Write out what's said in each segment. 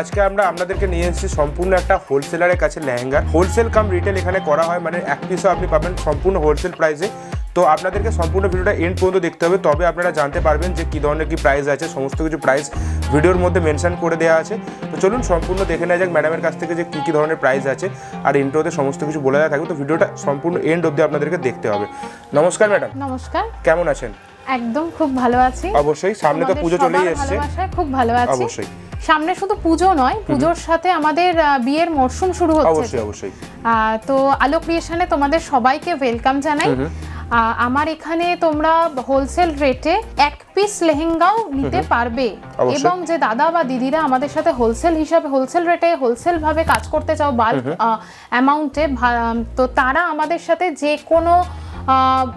আজকে আমরা আপনাদেরকে নিয়ে এসেছি সম্পূর্ণ একটা হোলসেলারের কাছে লেহেঙ্গা হোলসেল কাম রিটেল এখানে করা হয় মানে এক পিসও আপনি পাবেন সম্পূর্ণ হোলসেল প্রাইসে তো আপনাদেরকে সম্পূর্ণ ভিডিওটা এন্ড পর্যন্ত দেখতে হবে তবে আপনারা জানতে পারবেন যে কী ধরনের কী প্রাইস আছে সমস্ত কিছু প্রাইস ভিডিওর মধ্যে মেনশান করে দেওয়া আছে তো চলুন সম্পূর্ণ দেখে নেওয়া যাক ম্যাডামের কাছ থেকে যে কী কী ধরনের প্রাইস আছে আর ইন্ট্রোতে সমস্ত কিছু বলে দেওয়া থাকবে তো ভিডিওটা সম্পূর্ণ এন্ড অব্দি আপনাদেরকে দেখতে হবে নমস্কার ম্যাডাম নমস্কার কেমন আছেন একদম খুব ভালো আছি অবশ্যই সামনে তো পুজো চলেই এসেছে খুব ভালো আছি অবশ্যই সামনে শুধু পুজো নয় পুজোর সাথে আমাদের বিয়ের মরশুম শুরু হচ্ছে অবশ্যই অবশ্যই তো আলো ক্রিয়েশনে তোমাদের সবাইকে ওয়েলকাম জানাই আমার এখানে তোমরা হোলসেল রেটে এক পিস লেহেঙ্গাও নিতে পারবে এবং যে দাদা বা দিদিরা আমাদের সাথে হোলসেল হিসাবে হোলসেল রেটে হোলসেল ভাবে কাজ করতে চাও বাল্ক অ্যামাউন্টে তো তারা আমাদের সাথে যে কোনো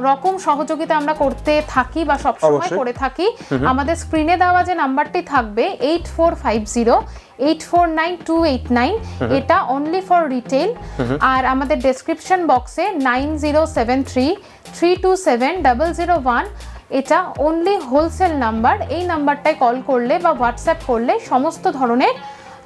রকম সহযোগিতা আমরা করতে থাকি বা সবসময় করে থাকি আমাদের স্ক্রিনে দেওয়া যে নাম্বারটি থাকবে eight four five zero eight four nine two eight nine এটা অনলি ফর রিটেল আর আমাদের ডেসক্রিপশন বক্সে nine zero seven three three two seven double zero one এটা অনলি হোলসেল নাম্বার এই নাম্বারটায় কল করলে বা হোয়াটসঅ্যাপ করলে সমস্ত ধরনের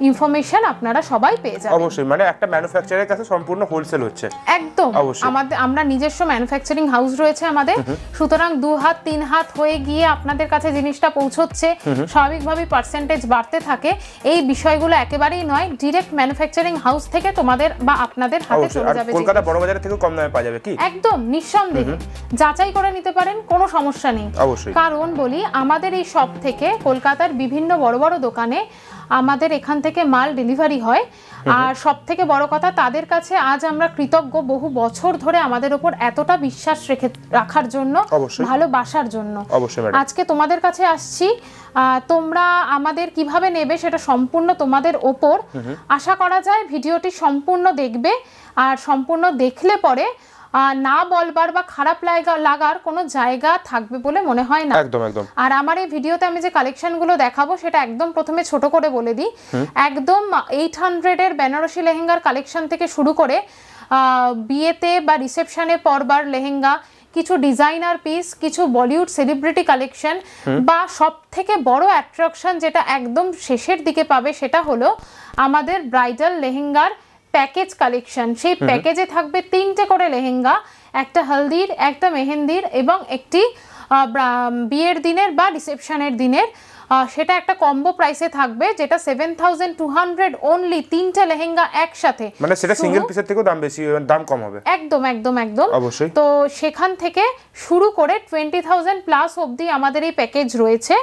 ইনফরমেশন আপনারা সবাই পেয়ে যাবেন অবশ্যই মানে একটা ম্যানুফ্যাকচারের কাছে সম্পূর্ণ হোলসেল হচ্ছে একদম আমাদের আমরা নিজস্ব ম্যানুফ্যাকচারিং হাউস রয়েছে আমাদের সুতরাং দু হাত তিন হাত হয়ে গিয়ে আপনাদের কাছে জিনিসটা পৌঁছচ্ছে স্বাভাবিকভাবেই পার্সেন্টেজ বাড়তে থাকে এই বিষয়গুলো একেবারেই নয় ডিরেক্ট ম্যানুফ্যাকচারিং হাউস থেকে তোমাদের বা আপনাদের হাতে চলে যাবে কলকাতা বড় বাজার থেকে কম দামে পাওয়া যাবে কি একদম নিঃসন্দেহে যাচাই করে নিতে পারেন কোনো সমস্যা নেই কারণ বলি আমাদের এই শপ থেকে কলকাতার বিভিন্ন বড় বড় দোকানে আমাদের এখান থেকে মাল ডেলিভারি হয় আর সব থেকে বড় কথা তাদের কাছে আজ আমরা কৃতজ্ঞ বহু বছর ধরে আমাদের ওপর এতটা বিশ্বাস রেখে রাখার জন্য ভালোবাসার জন্য আজকে তোমাদের কাছে আসছি তোমরা আমাদের কিভাবে নেবে সেটা সম্পূর্ণ তোমাদের ওপর আশা করা যায় ভিডিওটি সম্পূর্ণ দেখবে আর সম্পূর্ণ দেখলে পরে না বলবার বা খারাপ লাগা লাগার কোনো জায়গা থাকবে বলে মনে হয় না একদম একদম আর আমার এই ভিডিওতে আমি যে কালেকশনগুলো দেখাবো সেটা একদম প্রথমে ছোট করে বলে দিই একদম এইট হান্ড্রেডের বেনারসি লেহেঙ্গার কালেকশন থেকে শুরু করে বিয়েতে বা রিসেপশনে পরবার লেহেঙ্গা কিছু ডিজাইনার পিস কিছু বলিউড সেলিব্রিটি কালেকশন বা সব থেকে বড় অ্যাট্রাকশন যেটা একদম শেষের দিকে পাবে সেটা হলো আমাদের ব্রাইডাল লেহেঙ্গার প্যাকেজ কালেকশন সেই প্যাকেজে থাকবে তিনটে করে লেহেঙ্গা একটা হলদির একটা মেহেন্দির এবং একটি বিয়ের দিনের বা রিসেপশনের দিনের সেটা একটা কম্বো প্রাইসে থাকবে যেটা seven thousand two hundred only তিনটা লেহেঙ্গা একসাথে মানে সেটা সিঙ্গেল পিসের থেকেও দাম বেশি দাম কম হবে একদম একদম একদম অবশ্যই তো সেখান থেকে শুরু করে টোয়েন্টি থাউজেন্ড প্লাস অবধি আমাদের এই প্যাকেজ রয়েছে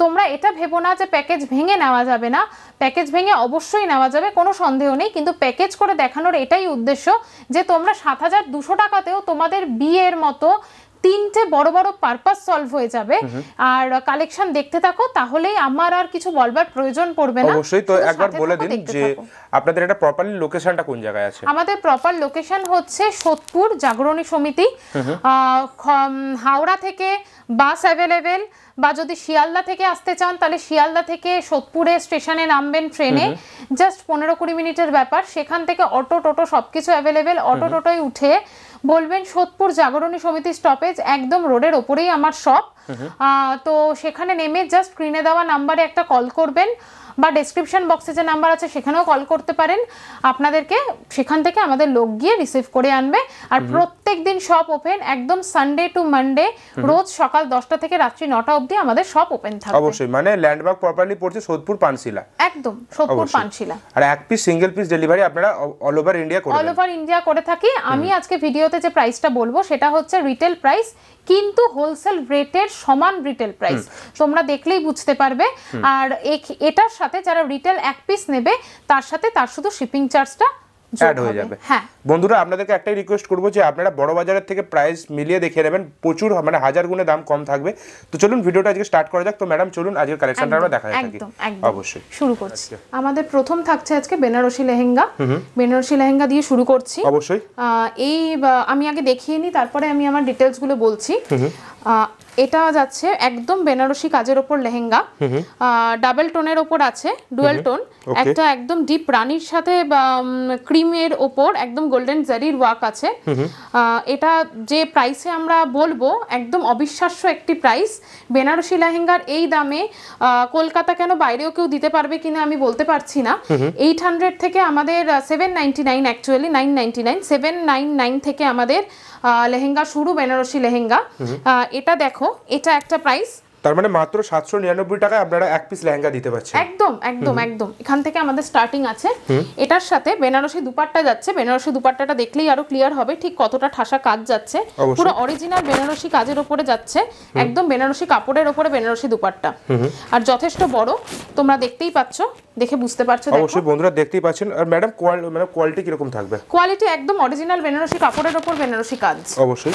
তোমরা এটা ভেবো না যে প্যাকেজ ভেঙে নেওয়া যাবে না প্যাকেজ ভেঙে অবশ্যই নেওয়া যাবে কোনো সন্দেহ নেই কিন্তু প্যাকেজ করে দেখানোর এটাই উদ্দেশ্য যে তোমরা সাত হাজার দুশো টাকাতেও তোমাদের বিয়ের মতো তিনটে বড় বড় পারপাস সলভ হয়ে যাবে আর কালেকশন দেখতে থাকো তাহলেই আমার আর কিছু বলবার প্রয়োজন পড়বে না অবশ্যই তো একবার বলে দিন যে আপনাদের এটা প্রপারলি লোকেশনটা কোন জায়গায় আছে আমাদের প্রপার লোকেশন হচ্ছে সোদপুর জাগরণী সমিতি হাওড়া থেকে বাস অ্যাভেলেবেল বা যদি শিয়ালদা থেকে আসতে চান তাহলে শিয়ালদা থেকে সোদপুরে স্টেশনে নামবেন ট্রেনে জাস্ট পনেরো কুড়ি মিনিটের ব্যাপার সেখান থেকে অটো টোটো সব কিছু অ্যাভেলেবেল অটো টোটোয় উঠে বলবেন সোদপুর জাগরণী সমিতি স্টপেজ একদম রোডের ওপরেই আমার শপ তো সেখানে নেমে জাস্ট স্ক্রিনে দেওয়া নাম্বারে একটা কল করবেন বা ডেসক্রিপশন বক্সে যে নাম্বার আছে সেখানেও কল করতে পারেন আপনাদেরকে সেখান থেকে আমাদের লোক গিয়ে রিসিভ করে আনবে আর প্রত্যেক দিন শপ ওপেন একদম সানডে টু মানডে রোজ সকাল দশটা থেকে রাত্রি নটা অবধি আমাদের শপ ওপেন থাকবে অবশ্যই মানে ল্যান্ডমার্ক প্রপারলি পড়ছে সোদপুর পানশিলা একদম সোদপুর পানশিলা আর এক পিস সিঙ্গেল পিস ডেলিভারি আপনারা অল ওভার ইন্ডিয়া করে অল ওভার ইন্ডিয়া করে থাকি আমি আজকে ভিডিওতে যে প্রাইসটা বলবো সেটা হচ্ছে রিটেল প্রাইস কিন্তু হোলসেল রেটের সমান রিটেল প্রাইস তোমরা দেখলেই বুঝতে পারবে আর এটার সাথে যারা রিটেল এক পিস নেবে তার সাথে তার শুধু শিপিং চার্জটা হয়ে যাবে হ্যাঁ বন্ধুরা আপনাদেরকে একটাই রিকোয়েস্ট করবো যে আপনারা বড় বাজারের থেকে প্রাইস মিলিয়ে দেখে নেবেন প্রচুর মানে হাজার গুণে দাম কম থাকবে তো চলুন ভিডিওটা আজকে স্টার্ট করা যাক তো ম্যাডাম চলুন আজকের কালেকশনটা আমরা দেখা অবশ্যই শুরু করছি আচ্ছা। আমাদের প্রথম থাকছে আজকে বেনারসি লেহেঙ্গা বেনারসি লেহেঙ্গা দিয়ে শুরু করছি অবশ্যই এই আমি আগে দেখিয়ে নিই তারপরে আমি আমার ডিটেলসগুলো বলছি এটা যাচ্ছে একদম বেনারসি কাজের ওপর লেহেঙ্গা ডাবল টোনের ওপর আছে ডুয়েল টোন একটা একদম ডিপ রানির সাথে ক্রিমের ওপর একদম গোল্ডেন জারির ওয়াক আছে এটা যে প্রাইসে আমরা বলবো একদম অবিশ্বাস্য একটি প্রাইস বেনারসি লেহেঙ্গার এই দামে কলকাতা কেন বাইরেও কেউ দিতে পারবে কিনা আমি বলতে পারছি না এইট হান্ড্রেড থেকে আমাদের seven ninety nine actually nine ninety nine seven nine nine থেকে আমাদের লেহেঙ্গা শুরু বেনারসি লেহেঙ্গা এটা দেখো এটা একটা প্রাইস তার মানে মাত্র 799 টাকায় আপনারা এক পিস লেহেঙ্গা দিতে পারছেন একদম একদম একদম এখান থেকে আমাদের স্টার্টিং আছে এটার সাথে বেনারসি দুপাট্টা যাচ্ছে বেনারসি দুপাট্টাটা দেখলেই আরো ক্লিয়ার হবে ঠিক কতটা ঠাসা কাজ যাচ্ছে পুরো অরিজিনাল বেনারসি কাজের উপরে যাচ্ছে একদম বেনারসি কাপড়ের উপরে বেনারসি দুপাট্টা আর যথেষ্ট বড় তোমরা দেখতেই পাচ্ছ দেখে বুঝতে পারছো দেখো অবশ্যই বন্ধুরা দেখতেই পাচ্ছেন আর ম্যাডাম কোয়ালিটি মানে কোয়ালিটি কিরকম থাকবে কোয়ালিটি একদম অরিজিনাল বেনারসি কাপড়ের উপর বেনারসি কাজ অবশ্যই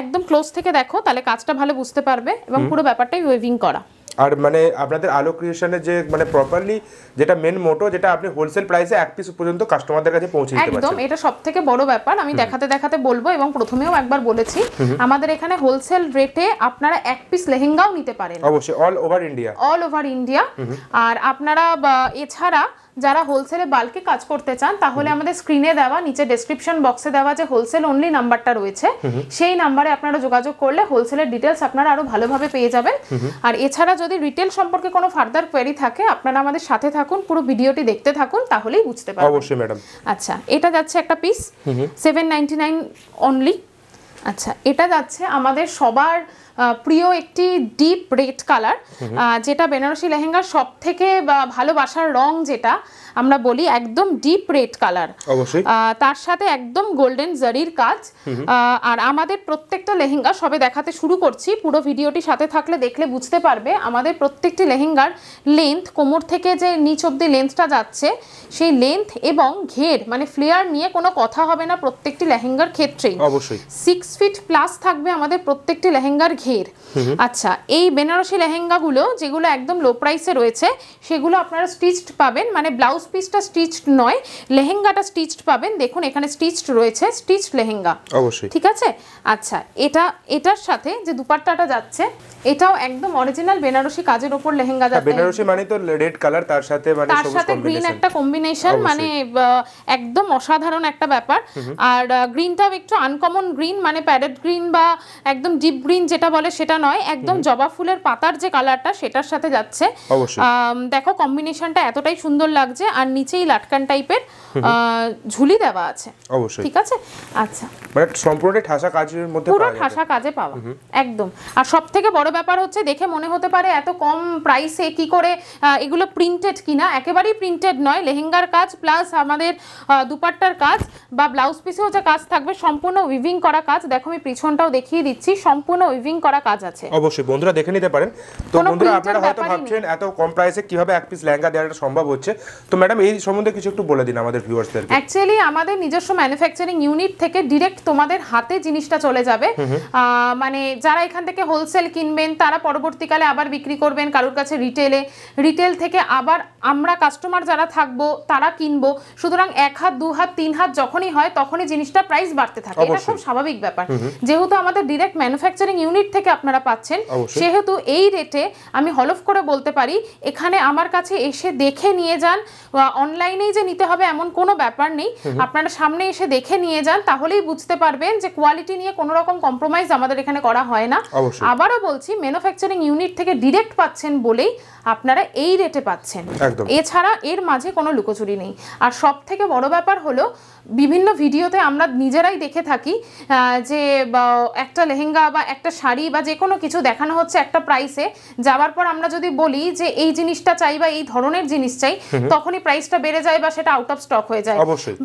একদম ক্লোজ থেকে দেখো তাহলে কাজটা ভালো বুঝতে পারবে এবং পুরো ব্যাপারটাই ওয়েভিং করা আর মানে আপনাদের আলো ক্রিয়েশনের যে মানে প্রপারলি যেটা মেন মোটো যেটা আপনি হোলসেল প্রাইসে এক পিস পর্যন্ত কাস্টমারদের কাছে পৌঁছে দিতে একদম এটা সবথেকে বড় ব্যাপার আমি দেখাতে দেখাতে বলবো এবং প্রথমেও একবার বলেছি আমাদের এখানে হোলসেল রেটে আপনারা এক পিস লেহেঙ্গাও নিতে পারেন অবশ্যই all over India all over India আর আপনারা এছাড়া যারা হোলসেলে বাল্কে কাজ করতে চান তাহলে আমাদের স্ক্রিনে দেওয়া নিচে ডেসক্রিপশন বক্সে দেওয়া যে হোলসেল অনলি নাম্বারটা রয়েছে সেই নাম্বারে আপনারা যোগাযোগ করলে হোলসেলের ডিটেলস আপনারা আরও ভালোভাবে পেয়ে যাবেন আর এছাড়া যদি রিটেল সম্পর্কে কোনো ফার্দার কোয়েরি থাকে আপনারা আমাদের সাথে থাকুন পুরো ভিডিওটি দেখতে থাকুন তাহলেই বুঝতে পারবেন অবশ্যই ম্যাডাম আচ্ছা এটা যাচ্ছে একটা piece seven ninety nine only আচ্ছা এটা যাচ্ছে আমাদের সবার প্রিয় একটি ডিপ রেড কালার যেটা বেনারসি লেহেঙ্গার সব থেকে ভালোবাসার রং যেটা আমরা বলি একদম ডিপ রেড কালার তার সাথে একদম গোল্ডেন জারির কাজ আর আমাদের প্রত্যেকটা লেহেঙ্গা সবে দেখাতে শুরু করছি পুরো ভিডিওটি সাথে থাকলে দেখলে বুঝতে পারবে আমাদের প্রত্যেকটি লেহেঙ্গার লেন্থ কোমর থেকে যে নিচ অব্দি লেন্থটা যাচ্ছে সেই লেন্থ এবং ঘের মানে ফ্লেয়ার নিয়ে কোনো কথা হবে না প্রত্যেকটি লেহেঙ্গার ক্ষেত্রেই সিক্স ফিট প্লাস থাকবে আমাদের প্রত্যেকটি লেহেঙ্গার ঘের আচ্ছা এই বেনারসি লেহেঙ্গাগুলো যেগুলো একদম লো প্রাইসে রয়েছে সেগুলো আপনারা স্টিচড পাবেন মানে ব্লাউজ ব্লাউজ পিসটা স্টিচড নয় লেহেঙ্গাটা স্টিচড পাবেন দেখুন এখানে স্টিচড রয়েছে স্টিচড লেহেঙ্গা অবশ্যই ঠিক আছে আচ্ছা এটা এটার সাথে যে দুপাট্টাটা যাচ্ছে এটাও একদম অরিজিনাল বেনারসি কাজের উপর লেহেঙ্গা হ্যাঁ, যাচ্ছে বেনারসি মানে তো রেড কালার তার সাথে মানে তার সাথে গ্রিন একটা কম্বিনেশন মানে একদম অসাধারণ একটা ব্যাপার আর গ্রিনটাও একটু আনকমন গ্রিন মানে প্যারেট গ্রিন বা একদম ডিপ গ্রিন যেটা বলে সেটা নয় একদম জবা ফুলের পাতার যে কালারটা সেটার সাথে যাচ্ছে দেখো কম্বিনেশনটা এতটাই সুন্দর লাগছে আর নিচেই লাটকান টাইপের ঝুলি দেওয়া আছে অবশ্যই ঠিক আছে আচ্ছা বাট মানে সম্পূর্ণটা ঠাসা কাজের মধ্যে পুরো ঠাসা কাজে পাওয়া একদম আর সবথেকে বড় ব্যাপার হচ্ছে দেখে মনে হতে পারে এত কম প্রাইসে কি করে এগুলো প্রিন্টেড কিনা একেবারেই প্রিন্টেড নয় লেহেঙ্গার কাজ প্লাস আমাদের দুপাট্টার কাজ বা ব্লাউজ পিসেও যে কাজ থাকবে সম্পূর্ণ উইভিং করা কাজ দেখো আমি পিছনটাও দেখিয়ে দিচ্ছি সম্পূর্ণ উইভিং করা কাজ আছে অবশ্যই বন্ধুরা দেখে নিতে পারেন তো বন্ধুরা আপনারা হয়তো ভাবছেন এত কম প্রাইসে কিভাবে এক পিস লেহেঙ্গা দেওয়াটা সম্ভব হচ্ছে তো ম্যাডাম এই সম্বন্ধে কিছু একটু বলে দিন আমাদের ভিউয়ার্সদের অ্যাকচুয়ালি আমাদের নিজস্ব ম্যানুফ্যাকচারিং ইউনিট থেকে ডিরেক্ট তোমাদের হাতে জিনিসটা চলে যাবে মানে যারা এখান থেকে হোলসেল কিনবেন তারা পরবর্তীকালে আবার বিক্রি করবেন কারোর কাছে রিটেলে রিটেল থেকে আবার আমরা কাস্টমার যারা থাকবো তারা কিনবো সুতরাং এক হাত দু হাত তিন হাত যখনই হয় তখনই জিনিসটা প্রাইস বাড়তে থাকে এটা খুব স্বাভাবিক ব্যাপার যেহেতু আমাদের ডিরেক্ট ম্যানুফ্যাকচারিং ইউনিট থেকে আপনারা পাচ্ছেন সেহেতু এই রেটে আমি হলফ করে বলতে পারি এখানে আমার কাছে এসে দেখে নিয়ে যান অনলাইনেই যে নিতে হবে এমন কোনো ব্যাপার নেই আপনারা সামনে এসে দেখে নিয়ে যান তাহলেই বুঝতে পারবেন যে কোয়ালিটি নিয়ে কোনো রকম কম্প্রোমাইজ আমাদের এখানে করা হয় না আবারও বলছি ম্যানুফ্যাকচারিং ইউনিট থেকে ডিরেক্ট পাচ্ছেন বলেই আপনারা এই রেটে পাচ্ছেন এছাড়া এর মাঝে কোনো লুকোচুরি নেই আর সব থেকে বড় ব্যাপার হলো বিভিন্ন ভিডিওতে আমরা নিজেরাই দেখে থাকি যে একটা লেহেঙ্গা বা একটা শাড়ি বা যে কোনো কিছু দেখানো হচ্ছে একটা প্রাইসে যাওয়ার পর আমরা যদি বলি যে এই জিনিসটা চাই বা এই ধরনের জিনিস চাই তখনই প্রাইসটা বেড়ে যায় বা সেটা আউট অফ স্টক হয়ে যায়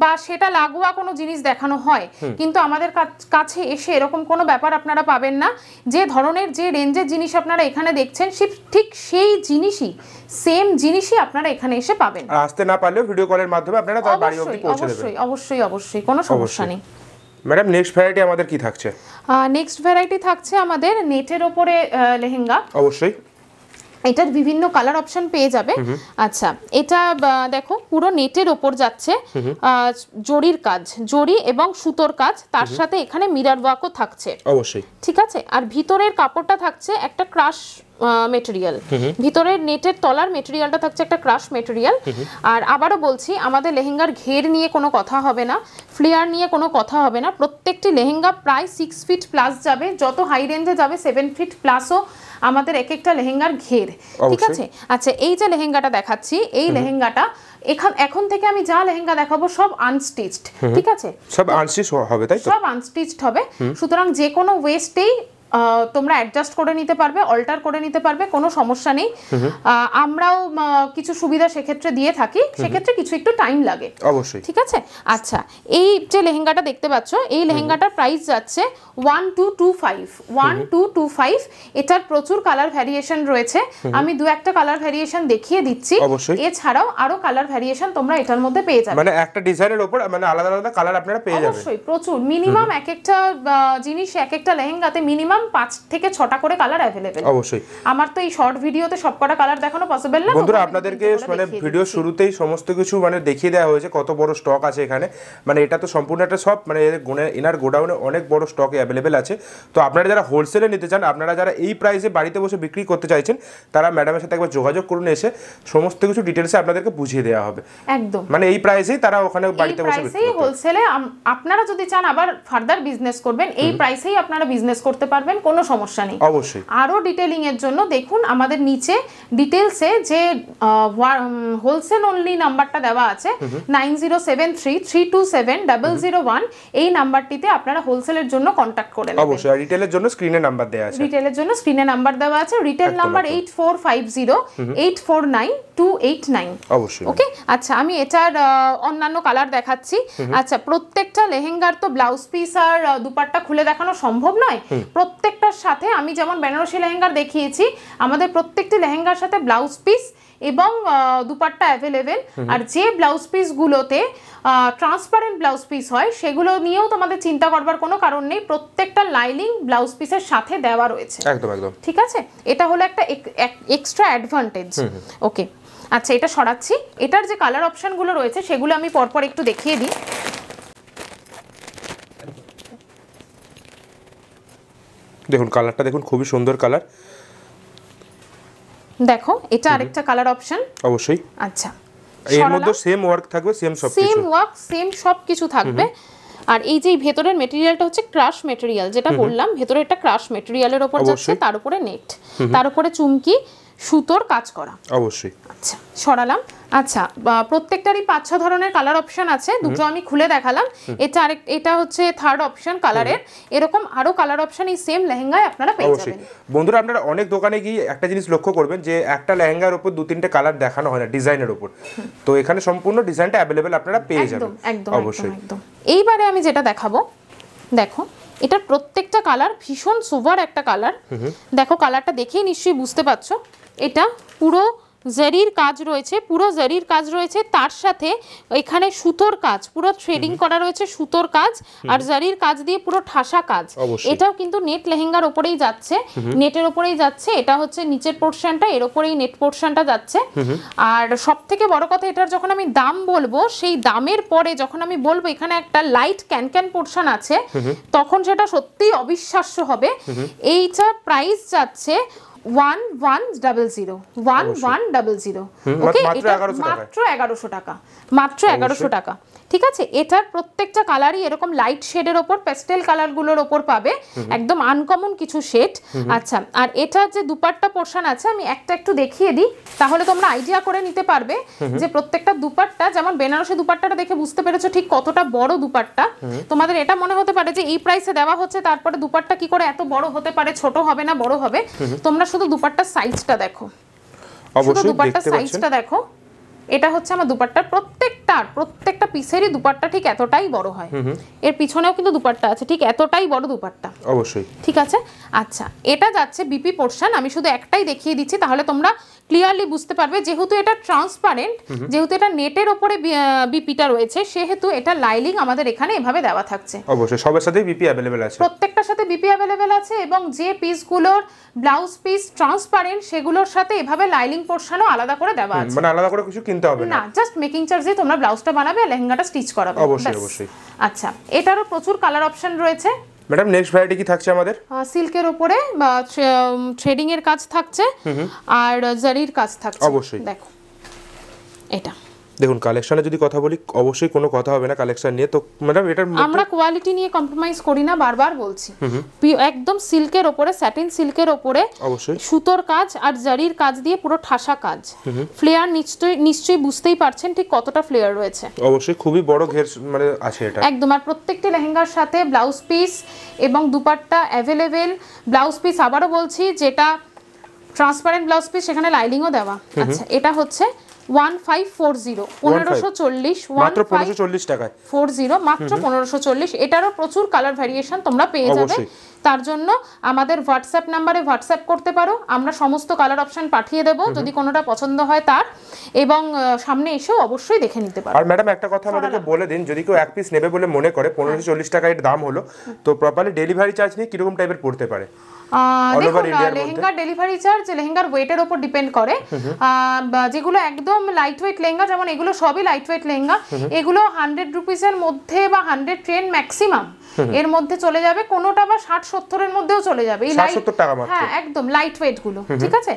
বা সেটা লাগোয়া কোনো জিনিস দেখানো হয় কিন্তু আমাদের কাছে এসে এরকম কোনো ব্যাপার আপনারা পাবেন না যে ধরনের যে রেঞ্জের জিনিস আপনারা এখানে দেখছেন ঠিক সেই জিনিস জিনিসই সেম জিনিসই আপনারা এখানে এসে পাবেন আসতে না পারলেও ভিডিও কলের মাধ্যমে আপনারা তার বাড়ি অবধি পৌঁছে দেবেন অবশ্যই অবশ্যই অবশ্যই কোনো সমস্যা নেই ম্যাডাম নেক্সট ভ্যারাইটি আমাদের কি থাকছে নেক্সট ভ্যারাইটি থাকছে আমাদের নেটের ওপরে লেহেঙ্গা অবশ্যই এটার বিভিন্ন কালার অপশন পেয়ে যাবে আচ্ছা এটা দেখো পুরো নেটের ওপর যাচ্ছে জরির কাজ জরি এবং সুতোর কাজ তার সাথে এখানে মিরার ওয়ার্কও থাকছে অবশ্যই ঠিক আছে আর ভিতরের কাপড়টা থাকছে একটা ক্রাশ মেটেরিয়াল ভিতরের নেটের তলার মেটেরিয়ালটা থাকছে একটা ক্রাশ মেটেরিয়াল আর আবারও বলছি আমাদের লেহেঙ্গার ঘের নিয়ে কোনো কথা হবে না ফ্লেয়ার নিয়ে কোনো কথা হবে না প্রত্যেকটি লেহেঙ্গা প্রায় সিক্স ফিট প্লাস যাবে যত হাই রেঞ্জে যাবে সেভেন ফিট প্লাসও আমাদের এক একটা লেহেঙ্গার ঘের ঠিক আছে আচ্ছা এই যে লেহেঙ্গাটা দেখাচ্ছি এই লেহেঙ্গাটা এখন এখন থেকে আমি যা লেহেঙ্গা দেখাবো সব আনস্টিচড ঠিক আছে সব আনস্টিচ হবে তাই সব আনস্টিচড হবে সুতরাং যে কোনো ওয়েস্টেই তোমরা অ্যাডজাস্ট করে নিতে পারবে অল্টার করে নিতে পারবে কোনো সমস্যা নেই আমরাও কিছু সুবিধা সেক্ষেত্রে দিয়ে থাকি সেক্ষেত্রে কিছু একটু টাইম লাগে অবশ্যই ঠিক আছে আচ্ছা এই যে লেহেঙ্গাটা দেখতে পাচ্ছ এই লেহেঙ্গাটার প্রাইস যাচ্ছে one two two five one two two five এটার প্রচুর কালার ভ্যারিয়েশন রয়েছে আমি দু একটা কালার ভ্যারিয়েশন দেখিয়ে দিচ্ছি এছাড়াও আরো কালার ভ্যারিয়েশন তোমরা এটার মধ্যে পেয়ে যাবে মানে একটা ডিজাইনের উপর মানে আলাদা আলাদা কালার আপনারা পেয়ে যাবেন অবশ্যই প্রচুর মিনিমাম এক একটা জিনিস এক একটা লেহেঙ্গাতে মিনিমাম পাঁচ থেকে ছটা করে কালার অ্যাভেলেবেল অবশ্যই আমার তো এই শর্ট ভিডিওতে সবকটা কালার দেখানো পসিবল না বন্ধুরা আপনাদেরকে মানে ভিডিও শুরুতেই সমস্ত কিছু মানে দেখিয়ে দেওয়া হয়েছে কত বড় স্টক আছে এখানে মানে এটা তো সম্পূর্ণ একটা সব মানে এনার গোডাউনে অনেক বড় স্টক অ্যাভেলেবেল আছে তো আপনারা যারা হোলসেলে নিতে চান আপনারা যারা এই প্রাইসে বাড়িতে বসে বিক্রি করতে চাইছেন তারা ম্যাডামের সাথে একবার যোগাযোগ করুন এসে সমস্ত কিছু ডিটেলসে আপনাদেরকে বুঝিয়ে দেওয়া হবে একদম মানে এই প্রাইসেই তারা ওখানে বাড়িতে বসে বিক্রি হোলসেলে আপনারা যদি চান আবার ফার্দার বিজনেস করবেন এই প্রাইসেই আপনারা বিজনেস করতে পারবেন পারেন কোনো সমস্যা নেই অবশ্যই আরও ডিটেলিং এর জন্য দেখুন আমাদের নিচে ডিটেলসে যে হোলসেল অনলি নাম্বারটা দেওয়া আছে নাইন এই নাম্বারটিতে আপনারা হোলসেলের জন্য কন্ট্যাক্ট করেন অবশ্যই আর রিটেলের জন্য স্ক্রিনে নাম্বার দেওয়া আছে রিটেলের জন্য স্ক্রিনে নাম্বার দেওয়া আছে retail number eight four okay আচ্ছা আমি এটার অন্যান্য কালার দেখাচ্ছি আচ্ছা প্রত্যেকটা লেহেঙ্গার তো ব্লাউজ পিস আর দুপাট্টা খুলে দেখানো সম্ভব নয় প্রত্যেক প্রত্যেকটার সাথে আমি যেমন বেনারসি লেহেঙ্গার দেখিয়েছি আমাদের প্রত্যেকটি লেহেঙ্গার সাথে ব্লাউজ পিস এবং দুপাট্টা অ্যাভেলেবেল আর যে ব্লাউজ পিসগুলোতে ট্রান্সপারেন্ট ব্লাউজ পিস হয় সেগুলো নিয়েও তোমাদের চিন্তা করবার কোনো কারণ নেই প্রত্যেকটা লাইনিং ব্লাউজ পিসের সাথে দেওয়া রয়েছে একদম একদম ঠিক আছে এটা হলো একটা এক্সট্রা অ্যাডভান্টেজ ওকে আচ্ছা এটা সরাচ্ছি এটার যে কালার অপশানগুলো রয়েছে সেগুলো আমি পরপর একটু দেখিয়ে দিই দেখুন কালারটা দেখুন খুবই সুন্দর কালার দেখো এটা আরেকটা কালার অপশন অবশ্যই আচ্ছা এর মধ্যে সেম ওয়ার্ক থাকবে সেম সব কিছু সেম ওয়ার্ক সেম সব কিছু থাকবে আর এই যে ভেতরের ম্যাটেরিয়ালটা হচ্ছে ক্রাশ ম্যাটেরিয়াল যেটা বললাম ভেতরে একটা ক্রাশ ম্যাটেরিয়ালের ওপর যাচ্ছে তার উপরে নেট তার উপরে চুমকি সুতোর কাজ করা অবশ্যই আচ্ছা সরালাম আচ্ছা প্রত্যেকটারই পাঁচ ছ ধরনের কালার অপশন আছে দুটো আমি খুলে দেখালাম এটা আরেক এটা হচ্ছে থার্ড অপশন কালারের এরকম আরো কালার অপশন এই সেম লেহেঙ্গায় আপনারা পেয়ে যাবেন বন্ধুরা আপনারা অনেক দোকানে গিয়ে একটা জিনিস লক্ষ্য করবেন যে একটা লেহেঙ্গার উপর দু তিনটে কালার দেখানো হয় না ডিজাইনের উপর তো এখানে সম্পূর্ণ ডিজাইনটা অ্যাভেলেবেল আপনারা পেয়ে যাবেন একদম অবশ্যই এইবারে আমি যেটা দেখাবো দেখো এটার প্রত্যেকটা কালার ভীষণ সোভার একটা কালার দেখো কালারটা দেখেই নিশ্চয়ই বুঝতে পারছো এটা পুরো জারির কাজ রয়েছে পুরো জারির কাজ রয়েছে তার সাথে এখানে সুতোর কাজ পুরো থ্রেডিং করা রয়েছে সুতোর কাজ আর জারির কাজ দিয়ে পুরো ঠাসা কাজ এটাও কিন্তু নেট লেহেঙ্গার ওপরেই যাচ্ছে নেটের ওপরেই যাচ্ছে এটা হচ্ছে নিচের পোর্শনটা এর ওপরেই নেট পোর্শনটা যাচ্ছে আর সব থেকে বড় কথা এটার যখন আমি দাম বলবো সেই দামের পরে যখন আমি বলবো এখানে একটা লাইট ক্যান ক্যান পোর্শন আছে তখন সেটা সত্যিই অবিশ্বাস্য হবে এইটা প্রাইস যাচ্ছে one one double zero one one double okay এটা মাত্র এগারোশো টাকা মাত্র এগারোশো টাকা ঠিক আছে এটার প্রত্যেকটা কালারই এরকম লাইট শেডের ওপর প্যাস্টেল কালারগুলোর ওপর পাবে একদম আনকমন কিছু শেড আচ্ছা আর এটার যে দুপারটা পোর্শন আছে আমি একটা একটু দেখিয়ে দিই তাহলে তোমরা আইডিয়া করে নিতে পারবে যে প্রত্যেকটা দুপারটা যেমন বেনারসি দুপাট্টাটা দেখে বুঝতে পেরেছো ঠিক কতটা বড় দুপারটা তোমাদের এটা মনে হতে পারে যে এই প্রাইসে দেওয়া হচ্ছে তারপরে দুপারটা কি করে এত বড় হতে পারে ছোট হবে না বড় হবে তোমরা শুধু দুপারটার সাইজটা দেখো শুধু দুপারটার সাইজটা দেখো এটা হচ্ছে আমার দুপাট্টার প্রত্যেকটা প্রত্যেকটা পিসেরই দুপাট্টা ঠিক এতটাই বড় হয় এর পিছনেও কিন্তু দুপাট্টা আছে ঠিক এতটাই বড় দুপাট্টা অবশ্যই ঠিক আছে আচ্ছা এটা যাচ্ছে বিপি পোর্শন আমি শুধু একটাই দেখিয়ে দিচ্ছি তাহলে তোমরা ক্লিয়ারলি বুঝতে পারবে যেহেতু এটা ট্রান্সপারেন্ট যেহেতু এটা নেটের ওপরে বিপিটা রয়েছে সেহেতু এটা লাইলিং আমাদের এখানে এভাবে দেওয়া থাকছে অবশ্যই সবার সাথে বিপি অ্যাভেলেবেল আছে প্রত্যেকটার সাথে বিপি অ্যাভেলেবেল আছে এবং যে পিসগুলোর ব্লাউজ পিস ট্রান্সপারেন্ট সেগুলোর সাথে এভাবে লাইলিং পোর্শনও আলাদা করে দেওয়া আছে মানে আলাদা করে কিছু কিনতে হবে না জাস্ট মেকিং চার্জে তোমরা ব্লাউজটা বানাবে আর লেহেঙ্গাটা স্টিচ করাবে অবশ্যই অবশ্যই আচ্ছা এটারও প্রচুর কালার অপশন রয়েছে ম্যাডাম নেক্সট ভ্যারাইটি কি থাকছে আমাদের সিল্কের উপরে থ্রেডিং এর কাজ থাকছে আর জারির কাজ থাকছে অবশ্যই দেখো এটা দেখুন কালেকশনে যদি কথা বলি অবশ্যই কোনো কথা হবে না কালেকশন নিয়ে তো ম্যাডাম এটা আমরা কোয়ালিটি নিয়ে কম্প্রোমাইজ করি না বারবার বলছি একদম সিল্কের ওপরে স্যাটিন সিল্কের ওপরে অবশ্যই সুতোর কাজ আর জারির কাজ দিয়ে পুরো ঠাসা কাজ ফ্লেয়ার নিশ্চয়ই নিশ্চয়ই বুঝতেই পারছেন ঠিক কতটা ফ্লেয়ার রয়েছে অবশ্যই খুবই বড় ঘের মানে আছে এটা একদম আর প্রত্যেকটি লেহেঙ্গার সাথে ব্লাউজ পিস এবং দুপাট্টা অ্যাভেলেবেল ব্লাউজ পিস আবারও বলছি যেটা ট্রান্সপারেন্ট ব্লাউজ পিস সেখানে লাইলিংও দেওয়া আচ্ছা এটা হচ্ছে এটারও প্রচুর কালার ভ্যারিয়েশন তোমরা পেয়ে যাবে তার জন্য আমাদের হোয়াটসঅ্যাপ নাম্বারে হোয়াটসঅ্যাপ করতে পারো আমরা সমস্ত কালার অপশন পাঠিয়ে দেব যদি কোনোটা পছন্দ হয় তার এবং সামনে এসেও অবশ্যই দেখে নিতে পারো আর ম্যাডাম একটা কথা আমাদেরকে বলে দিন যদি কেউ এক পিস নেবে বলে মনে করে পনেরোশো চল্লিশ টাকা এর দাম হলো তো প্রপারলি ডেলিভারি চার্জ নিয়ে কিরকম টাইপের পড়তে পারে দেখুন লেহেঙ্গা ডেলিভারি চার্জ লেহেঙ্গার ওয়েটের ওপর ডিপেন্ড করে যেগুলো একদম লাইট ওয়েট লেহেঙ্গা যেমন এগুলো সবই লাইট ওয়েট লেহেঙ্গা এগুলো হান্ড্রেড রুপিসের মধ্যে বা হান্ড্রেড ট্রেন ম্যাক্সিমাম এর মধ্যে চলে যাবে কোনোটা বা ষাট সত্তরের মধ্যেও চলে যাবে এই লাইট হ্যাঁ একদম লাইট ওয়েট ঠিক আছে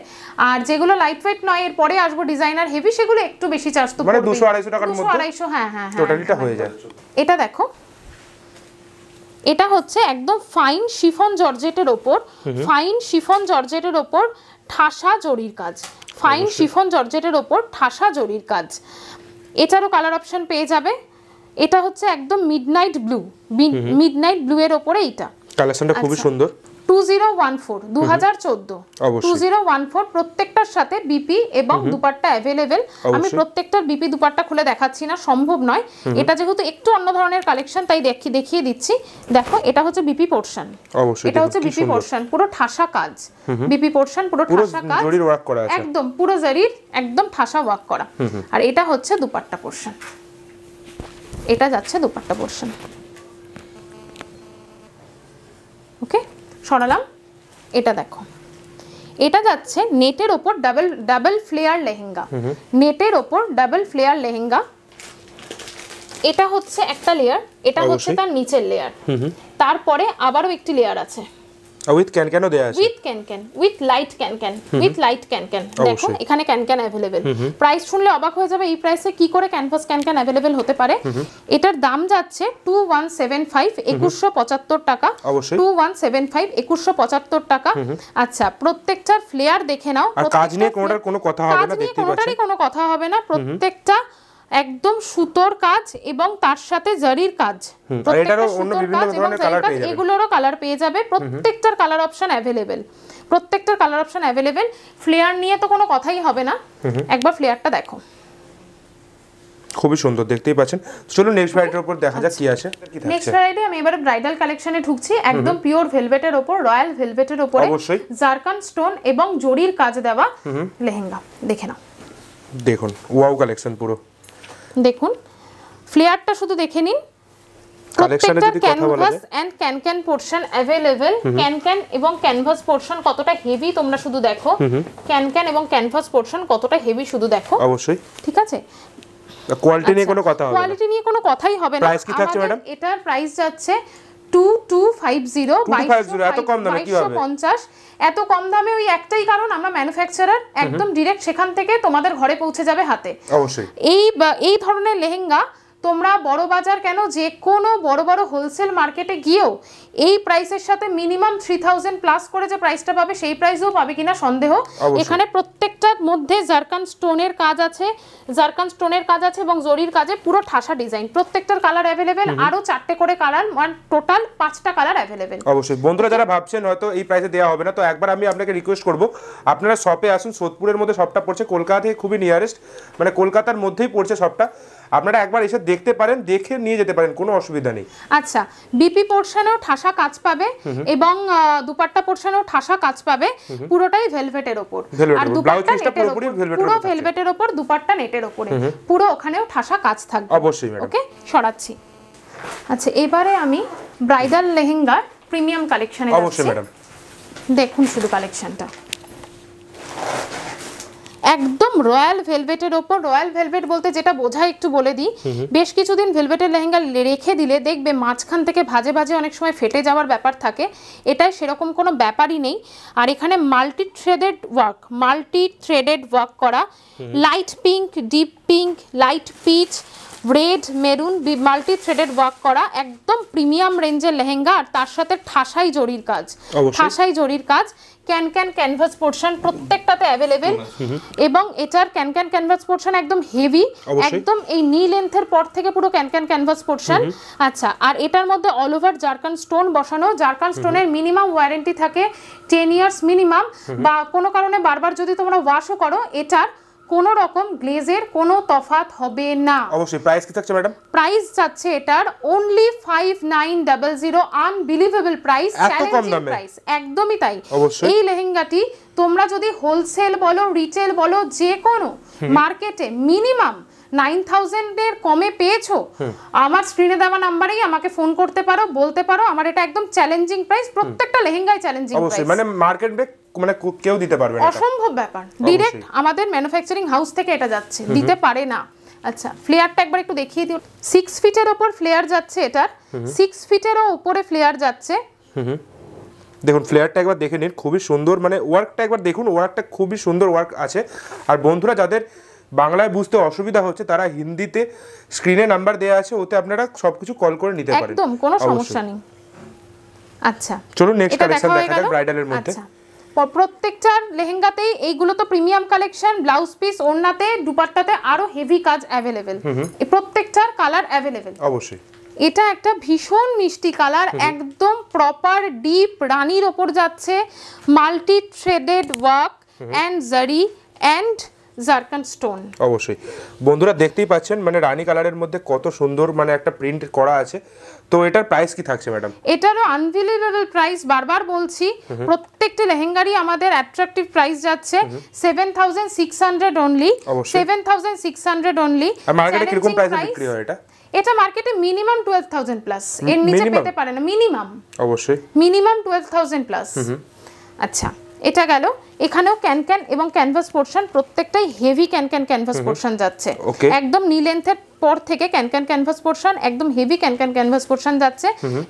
আর যেগুলো লাইট ওয়েট নয় এর পরে আসবো ডিজাইনার হেভি সেগুলো একটু বেশি চার্জ তো মানে 200 250 টাকার মধ্যে হ্যাঁ হ্যাঁ, হ্যাঁ এটা দেখো এটা হচ্ছে একদম ফাইন শিফন জর্জেটের ওপর ফাইন শিফন জর্জেটের ওপর ঠাসা জরির কাজ ফাইন শিফন জর্জেটের ওপর ঠাসা জরির কাজ এছাড়াও কালার অপশন পেয়ে যাবে এটা হচ্ছে একদম মিডনাইট ব্লু মিডনাইট ব্লু এর ওপরে এটা কালেকশনটা খুবই আচ্ছা। সুন্দর 2014 2014 2014 প্রত্যেকটার সাথে বিপি এবং দুপাট্টা अवेलेबल আমি প্রত্যেকটার বিপি দুপাট্টা খুলে দেখাচ্ছি না সম্ভব নয় এটা যেহেতু একটু অন্য ধরনের কালেকশন তাই দেখিয়ে দিচ্ছি দেখো এটা হচ্ছে বিপি পোরশন পুরো ঠাসা কাজ বিপি পোরশন পুরো ঠাসা কাজ একদম পুরো জারির একদম ঠাসা ওয়ার্ক করা আর এটা হচ্ছে দুপাট্টা পোরশন এটা যাচ্ছে দুপাট্টা পোরশন ওকে সরালাম এটা দেখো এটা যাচ্ছে নেটের ওপর ডাবল ডাবল ফ্লেয়ার লেহেঙ্গা নেটের ওপর ডাবল ফ্লেয়ার লেহেঙ্গা এটা হচ্ছে একটা লেয়ার এটা হচ্ছে তার নিচের লেয়ার তারপরে আবারও একটি লেয়ার আছে উইথ ক্যান ক্যানও দেয়া আছে with can can with light can can with light can can দেখো এখানে ক্যান ক্যান अवेलेबल প্রাইস শুনলে অবাক হয়ে যাবে এই প্রাইসে কি করে ক্যানভাস ক্যান ক্যান अवेलेबल হতে পারে এটার দাম যাচ্ছে 2175 2175 টাকা 2175 টাকা আচ্ছা প্রত্যেকটার ফ্লেয়ার দেখে নাও আর কাজ নিয়ে কোনোটার কোনো কথা হবে না দেখতে পাচ্ছেন কোনো কথা হবে না প্রত্যেকটা একদম সুতোর কাজ এবং তার সাথে জারির কাজ প্রত্যেকটা সুতোর কাজ এবং জারির কাজ এগুলোরও কালার পেয়ে যাবে প্রত্যেকটার কালার অপশন অ্যাভেলেবেল প্রত্যেকটার কালার অপশন অ্যাভেলেবেল ফ্লেয়ার নিয়ে তো কোনো কথাই হবে না একবার ফ্লেয়ারটা দেখো খুবই সুন্দর দেখতেই পাচ্ছেন চলুন নেক্সট ভ্যারাইটির উপর দেখা যাক কি আচ্ছা। আছে নেক্সট ভ্যারাইটি আমি এবারে ব্রাইডাল কালেকশনে ঢুকছি একদম পিওর ভেলভেটের উপর রয়্যাল ভেলভেটের উপরে জারকান স্টোন এবং জরির কাজ দেওয়া লেহেঙ্গা দেখে নাও দেখুন ওয়াও কালেকশন পুরো দেখুন ফ্লেয়ারটা শুধু দেখে নিন প্রত্যেকটা canvas can can available can can এবং ক্যানভাস পোর্শন কতটা হেভি তোমরা শুধু দেখো ক্যান ক্যান এবং ক্যানভাস পোর্শন কতটা হেভি শুধু দেখো অবশ্যই ঠিক আছে কোয়ালিটি নিয়ে আচ্ছা, কোনো কথা হবে কোয়ালিটি নিয়ে কোনো কথাই হবে না প্রাইস কি থাকছে ম্যাডাম এটার প্রাইস যাচ্ছে টু টু ফাইভ জিরো এত কম এত কম দামে ওই একটাই কারণ আমরা ম্যানুফ্যাকচারার একদম ডিরেক্ট সেখান থেকে তোমাদের ঘরে পৌঁছে যাবে হাতে এই এই ধরনের লেহেঙ্গা তোমরা বড় বাজার কেন যে কোনো বড় বড় হোলসেল মার্কেটে গিয়েও এই প্রাইসের সাথে মিনিমাম থ্রি থাউজেন্ড প্লাস করে যে প্রাইসটা পাবে সেই প্রাইসেও পাবে কিনা সন্দেহ এখানে প্রত্যেকটার মধ্যে জারকান স্টোনের কাজ আছে জারকান স্টোনের কাজ আছে এবং জরির কাজে পুরো ঠাসা ডিজাইন প্রত্যেকটার কালার অ্যাভেলেবেল আরও চারটে করে কালার মানে টোটাল পাঁচটা কালার অ্যাভেলেবেল অবশ্যই বন্ধুরা যারা ভাবছেন হয়তো এই প্রাইসে দেওয়া হবে না তো একবার আমি আপনাকে রিকোয়েস্ট করব আপনারা শপে আসুন সোদপুরের মধ্যে শপটা পড়ছে কলকাতা থেকে খুবই নিয়ারেস্ট মানে কলকাতার মধ্যেই পড়ছে শপটা আপনারা একবার এসে দেখতে পারেন দেখে নিয়ে যেতে পারেন কোনো অসুবিধা নেই আচ্ছা বিপি পোর্শনেও ঠাসা কাজ পাবে এবং দুপাট্টা পোর্শনেও ঠাসা কাজ পাবে পুরোটাই ভেলভেটের ওপর আর দুপাট্টা নেটের উপর পুরো ভেলভেটের উপর দুপাট্টা নেটের ওপরে পুরো ওখানেও ঠাসা কাজ থাকবে অবশ্যই ওকে সরাচ্ছি আচ্ছা এবারে আমি ব্রাইডাল লেহেঙ্গার প্রিমিয়াম কালেকশনে অবশ্যই ম্যাডাম দেখুন শুধু কালেকশনটা একদম রয়্যাল ভেলভেটের ওপর রয়্যাল ভেলভেট বলতে যেটা বোঝা একটু বলে দিই বেশ কিছুদিন ভেলভেটের লেহেঙ্গা রেখে দিলে দেখবে মাঝখান থেকে ভাজে ভাজে অনেক সময় ফেটে যাওয়ার ব্যাপার থাকে এটাই সেরকম কোনো ব্যাপারই নেই আর এখানে multi threaded work multi threaded work করা light pink deep pink light peach red maroon multi threaded work করা একদম প্রিমিয়াম রেঞ্জের লেহেঙ্গা আর তার সাথে ঠাসাই জরির কাজ ঠাসাই জরির কাজ ক্যান ক্যান ক্যানভাস পোর্শন প্রত্যেকটাতে অ্যাভেলেবেল এবং এটার ক্যান ক্যান ক্যানভাস পোর্শন একদম হেভি একদম এই নি লেন্থের পর থেকে পুরো ক্যান ক্যান ক্যানভাস পোর্শন আচ্ছা আর এটার মধ্যে অল ওভার জারকান স্টোন বসানো জারকান স্টোনের মিনিমাম ওয়ারেন্টি থাকে টেন ইয়ার্স মিনিমাম বা কোনো কারণে বারবার যদি তোমরা ওয়াশও করো এটার কোনো রকম গ্লেজের কোনো তফাত হবে না অবশ্যই প্রাইস কি থাকছে ম্যাডাম প্রাইস যাচ্ছে এটার only 5900 unbelievable price challenging price একদমই তাই এই লেহেঙ্গাটি তোমরা যদি হোলসেল বলো রিটেল বলো যে কোনো মার্কেটে মিনিমাম নাইন থাউজেন্ডের কমে পেয়েছো আমার স্ক্রিনে দেওয়া নাম্বারেই আমাকে ফোন করতে পারো বলতে পারো আমার এটা একদম চ্যালেঞ্জিং প্রাইস প্রত্যেকটা লেহেঙ্গায় চ্যালেঞ্জিং প্রাইস মানে মার্কেট মানে কেউ দিতে পারবে না অসম্ভব ব্যাপার ডিরেক্ট আমাদের ম্যানুফ্যাকচারিং হাউস থেকে এটা যাচ্ছে দিতে পারে না আচ্ছা ফ্লেয়ারটা একবার একটু দেখিয়ে দিও সিক্স ফিটের উপর ফ্লেয়ার যাচ্ছে এটার সিক্স ফিটেরও উপরে ফ্লেয়ার যাচ্ছে দেখুন ফ্লেয়ারটা একবার দেখে নিন খুবই সুন্দর মানে ওয়ার্কটা একবার দেখুন ওয়ার্কটা খুবই সুন্দর ওয়ার্ক আছে আর বন্ধুরা যাদের বাংলায় বুঝতে অসুবিধা হচ্ছে তারা হিন্দিতে স্ক্রিনে নাম্বার দেওয়া আছে ওতে আপনারা সবকিছু কল করে নিতে পারেন একদম কোনো সমস্যা নেই আচ্ছা চলুন নেক্সট কালেকশন দেখা যাক ব্রাইডালের মধ্যে আচ্ছা প্রত্যেকটার লেহেঙ্গাতেই এইগুলো তো প্রিমিয়াম কালেকশন ব্লাউজ পিস ওড়নাতে দুপাট্টাতে আরো হেভি কাজ অ্যাভেলেবেল প্রত্যেকটার কালার অ্যাভেলেবেল অবশ্যই এটা একটা ভীষণ মিষ্টি কালার একদম প্রপার ডিপ রানির ওপর যাচ্ছে multi threaded work and zari and zircon stone অবশ্যই বন্ধুরা দেখতেই পাচ্ছেন মানে রানী কালারের মধ্যে কত সুন্দর মানে একটা প্রিন্ট করা আছে তো এটার প্রাইস কি থাকছে ম্যাডাম এটারও আনবিলিভেবল প্রাইস বারবার বলছি প্রত্যেকটা লেহেঙ্গারই আমাদের অ্যাট্রাকটিভ প্রাইস যাচ্ছে 7600 অনলি 7600 অনলি আর মার্কেটে কি রকম প্রাইসে বিক্রি হয় এটা এটা মার্কেটে মিনিমাম 12000 প্লাস এর নিচে পেতে পারে না মিনিমাম অবশ্যই মিনিমাম 12000 প্লাস আচ্ছা এটা গেল এখানেও ক্যান এবং ক্যানভাস পোর্শন প্রত্যেকটাই হেভি ক্যান ক্যানভাস পোর্শন যাচ্ছে একদম নি লেন্থের পর থেকে ক্যানক্যান ক্যানভাস পোর্শন একদম হেভি ক্যানক্যান ক্যানভাস পোর্শন যাচ্ছে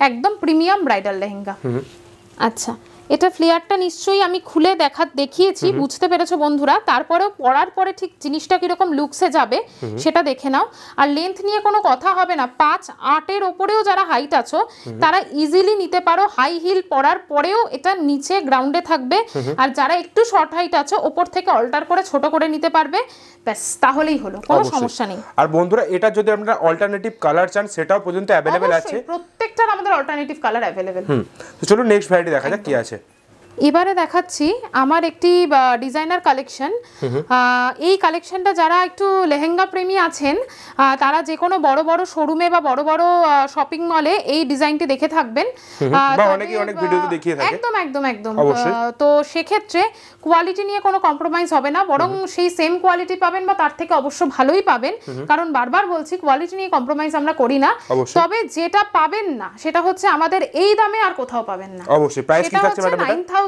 একদম প্রিমিয়াম ব্রাইডাল লেহেঙ্গা আচ্ছা এটা ফ্লেয়ারটা নিশ্চয়ই আমি খুলে দেখা দেখিয়েছি বুঝতে পেরেছো বন্ধুরা তারপরেও পরার পরে ঠিক জিনিসটা কীরকম লুকসে যাবে সেটা দেখে নাও আর লেন্থ নিয়ে কোনো কথা হবে না পাঁচ আটের ওপরেও যারা হাইট আছো তারা ইজিলি নিতে পারো হাই হিল পরার পরেও এটা নিচে গ্রাউন্ডে থাকবে আর যারা একটু শর্ট হাইট আছো ওপর থেকে অল্টার করে ছোট করে নিতে পারবে ব্যাস তাহলেই হলো কোনো সমস্যা নেই আর বন্ধুরা এটা যদি আপনারা অল্টারনেটিভ কালার চান সেটাও পর্যন্ত অ্যাভেলেবেল আছে প্রত্যেকটার আমাদের অল্টারনেটিভ কালার অ্যাভেলেবেল তো চলুন নেক্সট ভ্যারাইটি দেখা যাক কি আছে এবারে দেখাচ্ছি আমার একটি ডিজাইনার কালেকশন এই কালেকশনটা যারা একটু লেহেঙ্গা প্রেমী আছেন তারা যে কোনো বড় বড় শোরুমে বা বড় বড় শপিং মলে এই ডিজাইনটি দেখে থাকবেন একদম একদম একদম তো সেক্ষেত্রে কোয়ালিটি নিয়ে কোনো কম্প্রোমাইজ হবে না বরং সেই সেম কোয়ালিটি পাবেন বা তার থেকে অবশ্য ভালোই পাবেন কারণ বারবার বলছি কোয়ালিটি নিয়ে কম্প্রোমাইজ আমরা করি না তবে যেটা পাবেন না সেটা হচ্ছে আমাদের এই দামে আর কোথাও পাবেন না অবশ্যই প্রাইস কি থাকছে ম্যাডাম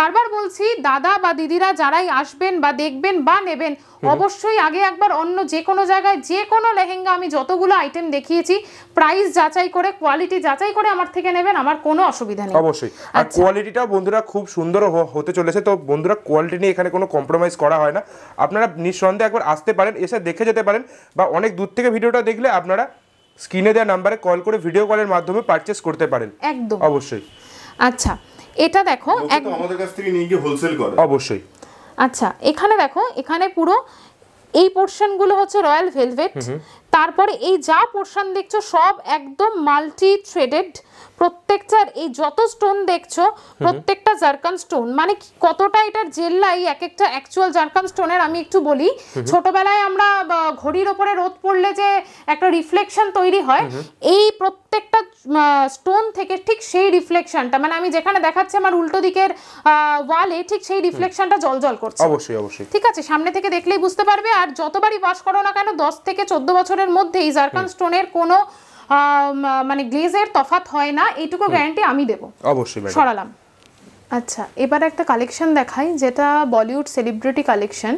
বারবার বলছি দাদা বা দিদিরা যারাই আসবেন বা দেখবেন বা নেবেন অবশ্যই আগে একবার অন্য যে কোনো জায়গায় যে কোনো লেহেঙ্গা আমি যতগুলো আইটেম দেখিয়েছি প্রাইস যাচাই করে কোয়ালিটি যাচাই করে আমার থেকে নেবেন আমার কোনো অসুবিধা নেই অবশ্যই আর কোয়ালিটিটাও আচ্ছা। বন্ধুরা খুব সুন্দর হতে চলেছে তো বন্ধুরা কোয়ালিটি নিয়ে এখানে কোনো কম্প্রোমাইজ করা হয় না আপনারা নিঃসন্দেহে একবার আসতে পারেন এসে দেখে যেতে পারেন বা অনেক দূর থেকে ভিডিওটা দেখলে আপনারা স্ক্রিনে দেওয়া নাম্বারে কল করে ভিডিও কলের মাধ্যমে পারচেস করতে পারেন একদম অবশ্যই আচ্ছা এটা দেখো আমাদের কাছ থেকে নিয়ে গিয়ে হোলসেল করে অবশ্যই আচ্ছা এখানে দেখো এখানে পুরো এই পোর্শনগুলো হচ্ছে রয়্যাল ভেলভেট তারপরে এই যা পোর্শন দেখছো সব একদম মাল্টি থ্রেডেড প্রত্যেকটার এই যত স্টোন দেখছো প্রত্যেকটা জার্কান স্টোন মানে কতটা এটার জেল্লাই এক একটা অ্যাকচুয়াল জার্কান স্টোনের আমি একটু বলি ছোটবেলায় আমরা ঘড়ির ওপরে রোদ পড়লে যে একটা রিফ্লেকশন তৈরি হয় এই প্রত্যেকটা স্টোন থেকে ঠিক সেই রিফ্লেকশনটা মানে আমি যেখানে দেখাচ্ছি আমার উল্টো দিকের ওয়ালে ঠিক সেই রিফ্লেকশনটা জলজল করছে অবশ্যই অবশ্যই ঠিক আছে সামনে থেকে দেখলেই বুঝতে পারবে আর যতবারই বাস করো না কেন দশ থেকে চোদ্দ বছরের মধ্যে এই জারকান স্টোনের কোনো মানে গ্লেজের তফাত হয় না এইটুকু গ্যারান্টি আমি দেবো অবশ্যই সরালাম আচ্ছা এবার একটা কালেকশন দেখাই যেটা বলিউড সেলিব্রিটি কালেকশন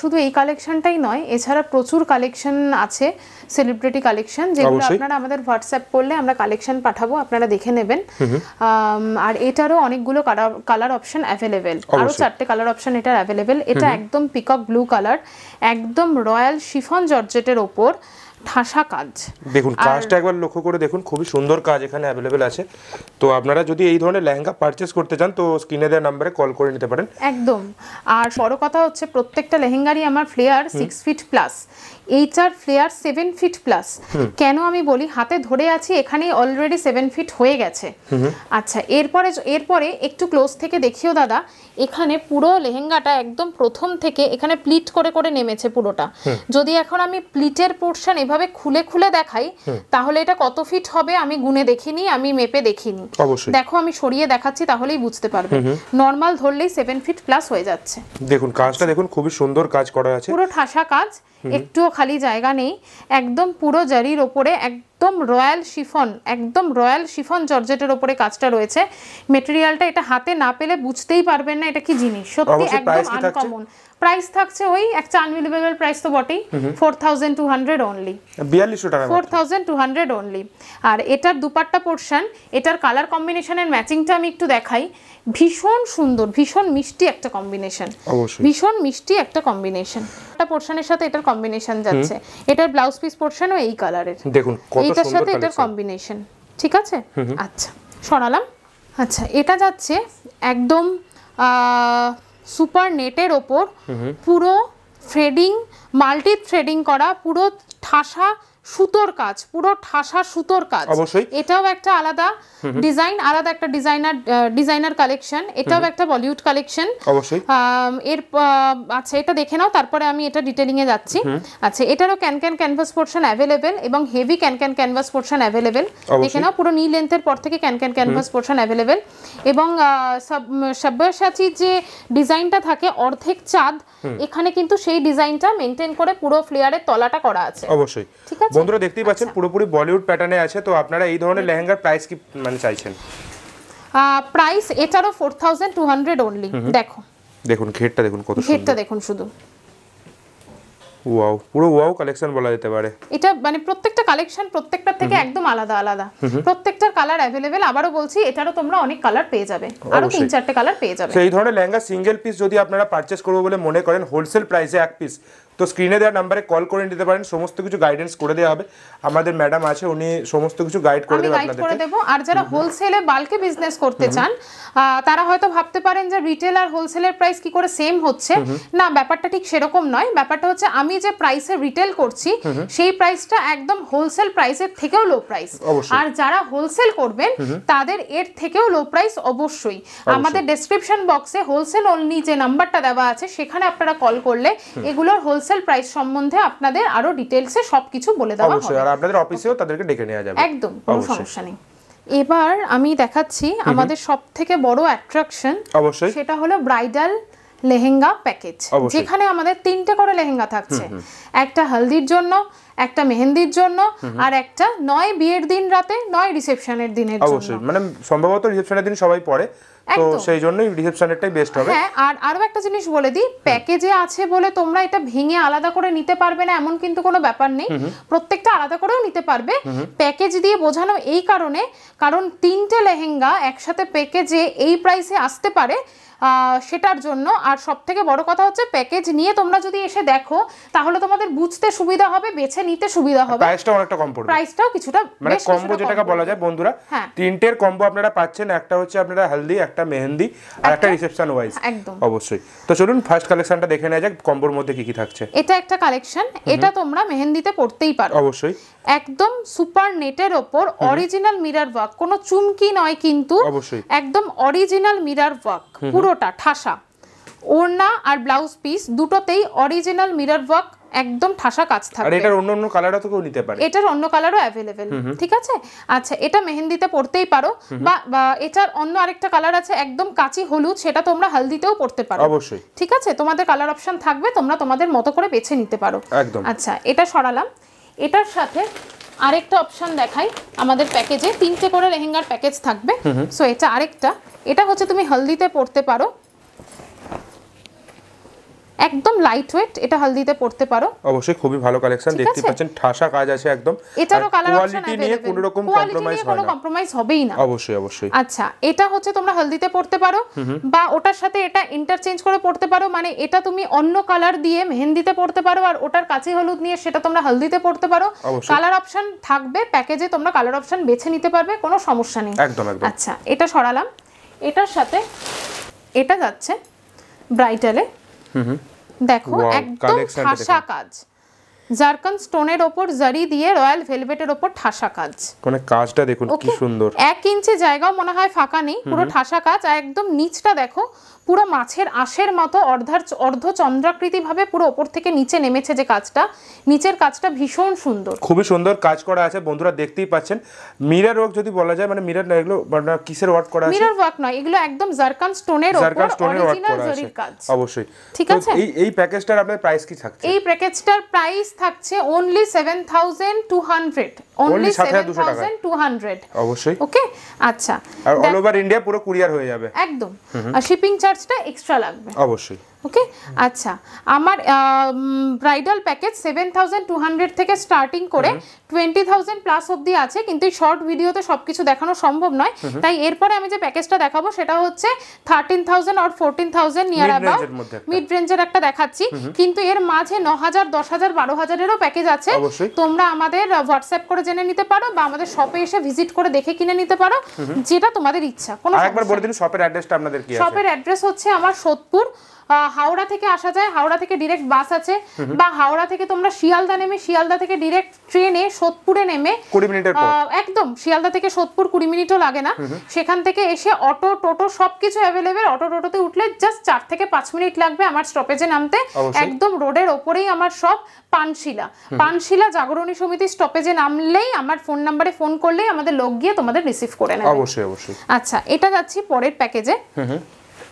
শুধু এই কালেকশনটাই নয় এছাড়া প্রচুর কালেকশন আছে সেলিব্রিটি কালেকশন যেগুলো আপনারা আমাদের হোয়াটসঅ্যাপ করলে আমরা কালেকশন পাঠাবো আপনারা দেখে নেবেন আর এটারও অনেকগুলো কালার অপশন অ্যাভেলেবেল আরও চারটে কালার অপশন এটার অ্যাভেলেবেল এটা একদম পিকক ব্লু কালার একদম রয়্যাল শিফন জর্জেটের ওপর ঠাসা কাজ দেখুন কাজটা একবার লক্ষ্য করে দেখুন খুবই সুন্দর কাজ এখানে অ্যাভেলেবেল আছে তো আপনারা যদি এই ধরনের লেহেঙ্গা পারচেস করতে চান তো স্ক্রিনে দেওয়া নাম্বারে কল করে নিতে পারেন একদম আর বড় কথা হচ্ছে প্রত্যেকটা লেহেঙ্গারই আমার flare six feet plus HR flare seven feet plus কেন আমি বলি হাতে ধরে আছি এখানে অলরেডি সেভেন ফিট হয়ে গেছে আচ্ছা এরপরে এরপরে একটু ক্লোজ থেকে দেখিও দাদা এখানে পুরো লেহেঙ্গাটা একদম প্রথম থেকে এখানে প্লিট করে করে নেমেছে পুরোটা যদি এখন আমি প্লিটের পোর্শন এভাবে খুলে খুলে দেখাই তাহলে এটা কত ফিট হবে আমি গুনে দেখিনি আমি মেপে দেখিনি দেখো আমি সরিয়ে দেখাচ্ছি তাহলেই বুঝতে পারবে নর্মাল ধরলেই সেভেন ফিট প্লাস হয়ে যাচ্ছে দেখুন কাজটা দেখুন খুবই সুন্দর কাজ করা আছে পুরো ঠাসা কাজ একটুও খালি জায়গা নেই একদম পুরো জারির ওপরে একদম রয়্যাল শিফন একদম রয়্যাল শিফন জর্জেটের ওপরে কাজটা রয়েছে মেটেরিয়ালটা এটা হাতে না পেলে বুঝতেই পারবেন না এটা কি জিনিস সত্যি একদম আনকমন প্রাইস থাকছে ওই একটা আনবিলিভেবল প্রাইস তো বটেই four thousand two hundred only বিয়াল্লিশশো টাকা four thousand two hundred only আর এটার দুপাট্টা পোর্শন এটার কালার কম্বিনেশনের ম্যাচিংটা আমি একটু দেখাই ভীষণ সুন্দর ভীষণ মিষ্টি একটা কম্বিনেশন ভীষণ মিষ্টি একটা কম্বিনেশন একটা পোর্শনের সাথে এটার কম্বিনেশন যাচ্ছে এটার ব্লাউজ পিস পোর্শনও এই কালারের দেখুন এটার সাথে এটার কম্বিনেশন ঠিক আছে আচ্ছা সরালাম আচ্ছা এটা যাচ্ছে একদম সুপার নেটের ওপর পুরো থ্রেডিং মাল্টি থ্রেডিং করা পুরো ঠাসা সুতোর কাজ পুরো ঠাসা সুতোর কাজ এটাও একটা আলাদা ডিজাইন আলাদা একটা ডিজাইনার ডিজাইনার কালেকশন এটাও একটা বলিউড কালেকশন এর আচ্ছা এটা দেখে নাও তারপরে আমি এটা ডিটেলিং এ যাচ্ছি আচ্ছা এটারও can can canvas portion available এবং heavy can can canvas portion available দেখে নাও পুরো নি লেন্থের পর থেকে can can canvas portion available এবং সব্যসাচীর যে ডিজাইনটা থাকে অর্ধেক চাঁদ এখানে কিন্তু সেই ডিজাইনটা মেনটেন করে পুরো ফ্লেয়ারের তলাটা করা আছে অবশ্যই ঠিক আছে আচ্ছা। বন্ধুরা দেখতেই পাচ্ছেন আচ্ছা। পুরোপুরি বলিউড প্যাটার্নে আছে তো আপনারা এই ধরনের লেহেঙ্গার প্রাইস কি মানে চাইছেন প্রাইস এটারও four thousand two hundred only দেখো দেখুন ঘেরটা দেখুন কত ঘেরটা দেখুন শুধু ওয়াও পুরো ওয়াও কালেকশন বলা যেতে পারে এটা মানে প্রত্যেকটা কালেকশন প্রত্যেকটা থেকে একদম আলাদা আলাদা প্রত্যেকটার কালার अवेलेबल আবারো বলছি এটারও তোমরা অনেক কালার পেয়ে যাবে আরো তিন চারটে কালার পেয়ে যাবে সেই ধরনের লেহেঙ্গা সিঙ্গেল পিস যদি আপনারা পারচেজ করবে বলে মনে করেন হোলসেল প্রাইসে এক পিস তো স্ক্রিনে দেওয়া নাম্বারে কল করে নিতে পারেন সমস্ত কিছু গাইডেন্স করে দেওয়া হবে আমাদের ম্যাডাম আছে উনি সমস্ত কিছু গাইড করে দেবেন আপনাদের করে দেব আর যারা হোলসেলে বালকে বিজনেস করতে চান তারা হয়তো ভাবতে পারেন যে রিটেল আর হোলসেলের প্রাইস কি করে সেম হচ্ছে না ব্যাপারটা ঠিক সেরকম নয় ব্যাপারটা হচ্ছে আমি যে প্রাইসে রিটেল করছি সেই প্রাইসটা একদম হোলসেল প্রাইসের থেকেও লো প্রাইস আর যারা হোলসেল করবেন তাদের এর থেকেও লো প্রাইস অবশ্যই আমাদের ডেসক্রিপশন বক্সে হোলসেল অনলি যে নাম্বারটা দেওয়া আছে সেখানে আপনারা কল করলে এগুলোর হোলসেল হোলসেল প্রাইস সম্বন্ধে আপনাদের আরো ডিটেইলসে সবকিছু বলে দেওয়া হবে আর আপনাদের অফিসেও তাদেরকে ডেকে নেওয়া যাবে একদম কোনো সমস্যা নেই এবার আমি দেখাচ্ছি আমাদের সব থেকে বড় অ্যাট্রাকশন অবশ্যই সেটা হলো ব্রাইডাল লেহেঙ্গা প্যাকেজ যেখানে আমাদের তিনটে করে লেহেঙ্গা থাকছে একটা হলদির জন্য একটা মেহেন্দির জন্য আর একটা নয় বিয়ের দিন রাতে নয় রিসেপশনের দিনের জন্য মানে সম্ভবত রিসেপশনের দিন সবাই পরে তো সেই জন্যই রিসেপশনেরটাই বেস্ট হবে হ্যাঁ আর আরো একটা জিনিস বলে দিই প্যাকেজে আছে বলে তোমরা এটা ভেঙে আলাদা করে নিতে পারবে না এমন কিন্তু কোনো ব্যাপার নেই প্রত্যেকটা আলাদা করেও নিতে পারবে প্যাকেজ দিয়ে বোঝানো এই কারণে কারণ তিনটে লেহেঙ্গা একসাথে প্যাকেজে এই প্রাইসে আসতে পারে সেটার জন্য আর সব থেকে বড় কথা হচ্ছে প্যাকেজ নিয়ে তোমরা যদি এসে দেখো তাহলে তোমাদের বুঝতে সুবিধা হবে বেছে নিতে সুবিধা হবে প্রাইসটাও অনেকটা কম পড়বে প্রাইসটাও কিছুটা মানে কম্বো যেটাকে বলা যায় বন্ধুরা হ্যাঁ। তিনটের কম্বো আপনারা পাচ্ছেন একটা হচ্ছে আপনারা হলদি একটা মেহেন্দি আর একটা রিসেপশন ওয়াইজ হ্যাঁ, একদম অবশ্যই তো চলুন ফার্স্ট কালেকশনটা দেখে নেওয়া যাক কম্বোর মধ্যে কি কি থাকছে এটা একটা কালেকশন এটা তোমরা মেহেন্দিতে পড়তেই পারো অবশ্যই একদম সুপার নেটের ওপর অরিজিনাল মিরার ওয়ার্ক কোনো চুমকি নয় কিন্তু একদম অরিজিনাল মিরার ওয়ার্ক পুরো পুরোটা ঠাসা ওড়না আর ব্লাউজ পিস দুটোতেই অরিজিনাল মিরর ওয়ার্ক একদম ঠাসা কাজ থাকবে আর এটার অন্য অন্য কালারও তো কেউ নিতে পারে এটার অন্য কালারও अवेलेबल ঠিক আছে আচ্ছা এটা মেহেদিতে পড়তেই পারো বা এটার অন্য আরেকটা কালার আছে একদম কাচি হলুদ সেটা তোমরা হলদিতেও পড়তে পারো অবশ্যই ঠিক আছে তোমাদের কালার অপশন থাকবে তোমরা তোমাদের মতো করে বেছে নিতে পারো একদম আচ্ছা এটা সরালাম এটার সাথে আরেকটা অপশন দেখাই আমাদের প্যাকেজে তিনটে করে লেহেঙ্গার প্যাকেজ থাকবে সো এটা আরেকটা এটা হচ্ছে তুমি হলদিতে পড়তে পারো একদম লাইটওয়েট এটা হলদিতে পড়তে পারো অবশ্যই খুবই ভালো কালেকশন দেখতে পাচ্ছেন ঠাসা কাজ আছে একদম এটারও কালার অপশন আছে নিয়ে কোনো রকম কম্প্রোমাইজ হয় না কম্প্রোমাইজ হবেই না অবশ্যই অবশ্যই আচ্ছা এটা হচ্ছে তোমরা হলদিতে পড়তে পারো বা ওটার সাথে এটা ইন্টারচেঞ্জ করে পড়তে পারো মানে এটা তুমি অন্য কালার দিয়ে মেহেন্দিতে পড়তে পারো আর ওটার কাছে হলুদ নিয়ে সেটা তোমরা হলদিতে পড়তে পারো কালার অপশন থাকবে প্যাকেজে তোমরা কালার অপশন বেছে নিতে পারবে কোনো সমস্যা নেই একদম একদম আচ্ছা এটা সরালাম এটার সাথে এটা যাচ্ছে ব্রাইডালে দেখো একদম ঠাসা কাজ জারকান স্টোনের ওপর জারি দিয়ে রয়্যাল ভেলভেটের ওপর ঠাসা কাজ মানে কাজটা দেখুন কি সুন্দর এক ইঞ্চি জায়গাও মনে হয় ফাঁকা নেই পুরো ঠাসা কাজ আর একদম নিচটা দেখো পুরো মাছের আশের মতো অর্ধার অর্ধ অর্ধচন্দ্রাকৃতিভাবে পুরো ওপর থেকে নিচে নেমেছে যে কাজটা নিচের কাজটা ভীষণ সুন্দর খুবই সুন্দর কাজ করা আছে বন্ধুরা দেখতেই পাচ্ছেন মিরার ওয়ার্ক যদি বলা যায় মানে মিরার না এগুলো মানে কিসের ওয়ার্ক করা আছে মিরার ওয়ার্ক নয় এগুলো একদম জারকান স্টোনের ওপর অরিজিনাল জরির কাজ অবশ্যই ঠিক আছে এই এই প্যাকেজটার আপনার প্রাইস কি থাকছে এই প্যাকেজটার প্রাইস থাকছে অনলি 7200 অনলি 7200 অবশ্যই ওকে আচ্ছা আর অল ওভার ইন্ডিয়া পুরো কুরিয়ার হয়ে যাবে একদম আর শিপিং চার্জ চার্জটা এক্সট্রা লাগবে অবশ্যই ওকে আচ্ছা আমার bridal package seven thousand two hundred থেকে স্টার্টিং করে টোয়েন্টি থাউজেন্ড প্লাস অবধি আছে কিন্তু এই শর্ট ভিডিওতে সব কিছু দেখানো সম্ভব নয় তাই এরপরে আমি যে প্যাকেজটা দেখাবো সেটা হচ্ছে থার্টিন থাউজেন্ড আর fourteen thousand near about mid রেঞ্জের একটা দেখাচ্ছি কিন্তু এর মাঝে ন হাজার দশ হাজার বারো হাজারেরও প্যাকেজ আছে তোমরা আমাদের হোয়াটসঅ্যাপ করে জেনে নিতে পারো বা আমাদের শপে এসে ভিজিট করে দেখে কিনে নিতে পারো যেটা তোমাদের ইচ্ছা কোনো শপের অ্যাড্রেস হচ্ছে আমার সোদপুর হাওড়া থেকে আসা যায় হাওড়া থেকে ডিরেক্ট বাস আছে বা হাওড়া থেকে তোমরা শিয়ালদা নেমে শিয়ালদা থেকে ডিরেক্ট ট্রেনে সোদপুরে নেমে একদম শিয়ালদা থেকে সোদপুর কুড়ি মিনিটও লাগে না সেখান থেকে এসে অটো টোটো সবকিছু অ্যাভেলেবেল অটো টোটোতে উঠলে জাস্ট চার থেকে পাঁচ মিনিট লাগবে আমার স্টপেজে নামতে একদম রোডের ওপরেই আমার সব পানশিলা পানশিলা জাগরণী সমিতি স্টপেজে নামলেই আমার ফোন নাম্বারে ফোন করলেই আমাদের লোক গিয়ে তোমাদের রিসিভ করে নেয় অবশ্যই অবশ্যই আচ্ছা এটা যাচ্ছি পরের প্যাকেজে হুম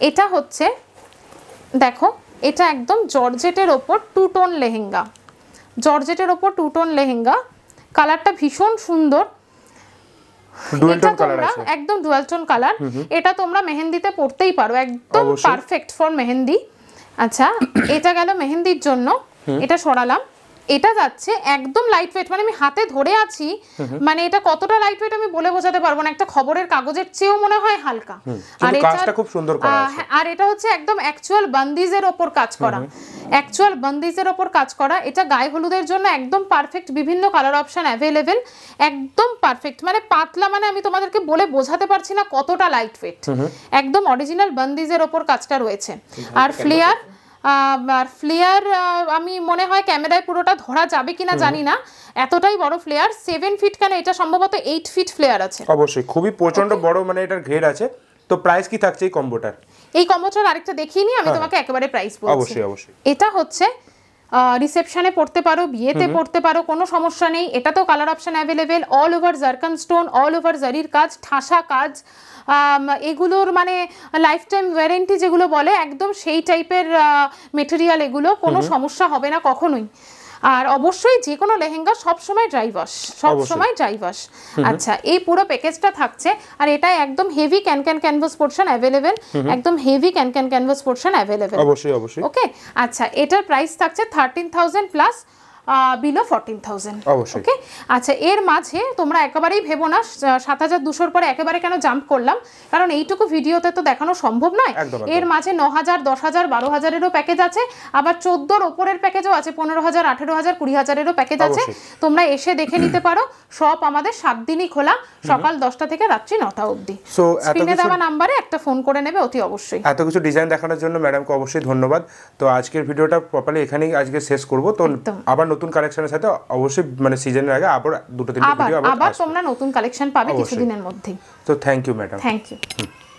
এটা হচ্ছে দেখো এটা একদম জর্জেটের ওপর টু টোন লেহেঙ্গা জর্জেটের ওপর টু টোন লেহেঙ্গা কালারটা ভীষণ সুন্দর এটা তোমরা একদম ডুয়াল টোন কালার এটা তোমরা মেহেন্দিতে পরতেই পারো একদম পারফেক্ট ফর মেহেন্দি আচ্ছা এটা গেল মেহেন্দির জন্য এটা সরালাম এটা যাচ্ছে একদম লাইট ওয়েট মানে আমি হাতে ধরে আছি মানে এটা কতটা লাইট ওয়েট আমি বলে বোঝাতে পারবো না একটা খবরের কাগজের চেয়েও মনে হয় হালকা আর এটা খুব সুন্দর আর এটা হচ্ছে একদম অ্যাকচুয়াল বান্দিজের ওপর কাজ করা অ্যাকচুয়াল বান্দিজের ওপর কাজ করা এটা গায়ে হলুদের জন্য একদম পারফেক্ট বিভিন্ন কালার অপশন অ্যাভেলেবেল একদম পারফেক্ট মানে পাতলা মানে আমি তোমাদেরকে বলে বোঝাতে পারছি না কতটা লাইট ওয়েট একদম অরিজিনাল বান্দিজের ওপর কাজটা রয়েছে আর ফ্লেয়ার আর ফ্লেয়ার আমি মনে হয় ক্যামেরায় পুরোটা ধরা যাবে কিনা জানি না এতটাই বড় ফ্লেয়ার সেভেন ফিট কেন এটা সম্ভবত এইট ফিট ফ্লেয়ার আছে অবশ্যই খুবই প্রচন্ড বড় মানে এটার ঘের আছে তো প্রাইস কি থাকছে এই কম্বোটার এই কম্বোটার আরেকটা দেখিয়ে নি আমি হ্যাঁ, হ্যাঁ। তোমাকে একেবারে প্রাইস বলছি অবশ্যই অবশ্যই এটা হচ্ছে রিসেপশনে পড়তে পারো বিয়েতে পড়তে পারো কোনো সমস্যা নেই এটা তো colour option available all over zircon stone all over জারির কাজ ঠাসা কাজ এগুলোর মানে লাইফ টাইম ওয়ারেন্টি যেগুলো বলে একদম সেই টাইপের মেটেরিয়াল এগুলো কোনো সমস্যা হবে না কখনোই আর অবশ্যই যে কোনো লেহেঙ্গা সবসময় ড্রাই ওয়াশ সবসময় ড্রাই ওয়াশ আচ্ছা এই পুরো প্যাকেজটা থাকছে আর এটা একদম heavy can can canvas portion available একদম heavy can can canvas portion available অবশ্যই অবশ্যই ওকে আচ্ছা এটার প্রাইস থাকছে thirteen thousand plus below fourteen thousand okay আচ্ছা এর মাঝে তোমরা একেবারেই ভেবো না সাত হাজার দুশোর পরে একেবারে কেন জাম্প করলাম কারণ এইটুকু ভিডিওতে তো দেখানো সম্ভব নয় এর মাঝে ন হাজার দশ হাজার বারো হাজারেরও প্যাকেজ আছে আবার চোদ্দোর ওপরের প্যাকেজও আছে পনেরো হাজার আঠেরো হাজার কুড়ি হাজারেরও প্যাকেজ আছে তোমরা এসে দেখে নিতে পারো সব আমাদের সাত দিনই খোলা সকাল দশটা থেকে রাত্রি নটা অবধি স্ক্রিনে দেওয়া নাম্বারে একটা ফোন করে নেবে অতি অবশ্যই এত কিছু ডিজাইন দেখানোর জন্য ম্যাডামকে অবশ্যই ধন্যবাদ তো আজকের ভিডিওটা প্রপারলি এখানেই আজকে শেষ করব তো আবার নতুন কালেকশনের সাথে অবশ্যই মানে সিজনের আগে আবার দুটো তিনটে ভিডিও আবার তোমরা নতুন কালেকশন পাবে কিছুদিনের মধ্যে তো thank you madam thank you